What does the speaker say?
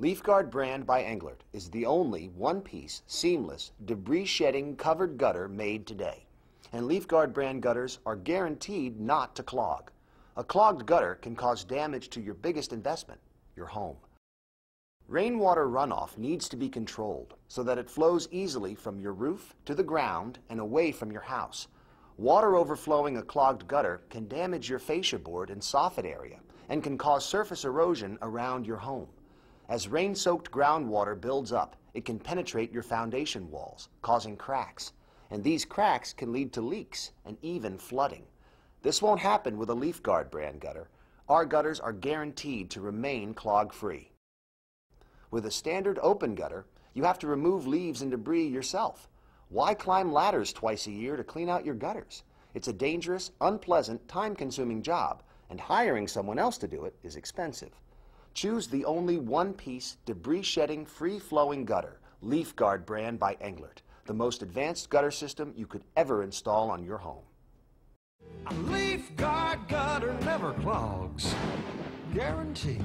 LeafGuard brand by Englert is the only one-piece, seamless, debris-shedding covered gutter made today. And LeafGuard brand gutters are guaranteed not to clog. A clogged gutter can cause damage to your biggest investment, your home. Rainwater runoff needs to be controlled so that it flows easily from your roof to the ground and away from your house. Water overflowing a clogged gutter can damage your fascia board and soffit area and can cause surface erosion around your home. As rain soaked groundwater builds up, it can penetrate your foundation walls, causing cracks. And these cracks can lead to leaks and even flooding. This won't happen with a Leaf Guard brand gutter. Our gutters are guaranteed to remain clog free. With a standard open gutter, you have to remove leaves and debris yourself. Why climb ladders twice a year to clean out your gutters? It's a dangerous, unpleasant, time consuming job, and hiring someone else to do it is expensive. Choose the only one-piece, debris-shedding, free-flowing gutter, LeafGuard brand by Englert, the most advanced gutter system you could ever install on your home. A LeafGuard gutter never clogs, guaranteed.